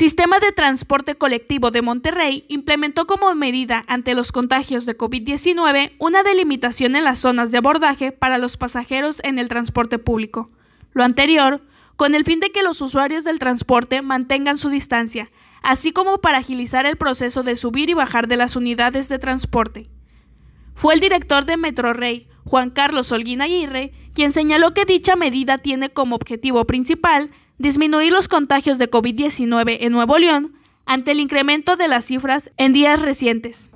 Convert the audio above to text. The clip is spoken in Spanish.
sistema de transporte colectivo de Monterrey implementó como medida ante los contagios de COVID-19 una delimitación en las zonas de abordaje para los pasajeros en el transporte público. Lo anterior, con el fin de que los usuarios del transporte mantengan su distancia, así como para agilizar el proceso de subir y bajar de las unidades de transporte. Fue el director de Metrorrey, Juan Carlos Olguín Aguirre, quien señaló que dicha medida tiene como objetivo principal disminuir los contagios de COVID-19 en Nuevo León ante el incremento de las cifras en días recientes.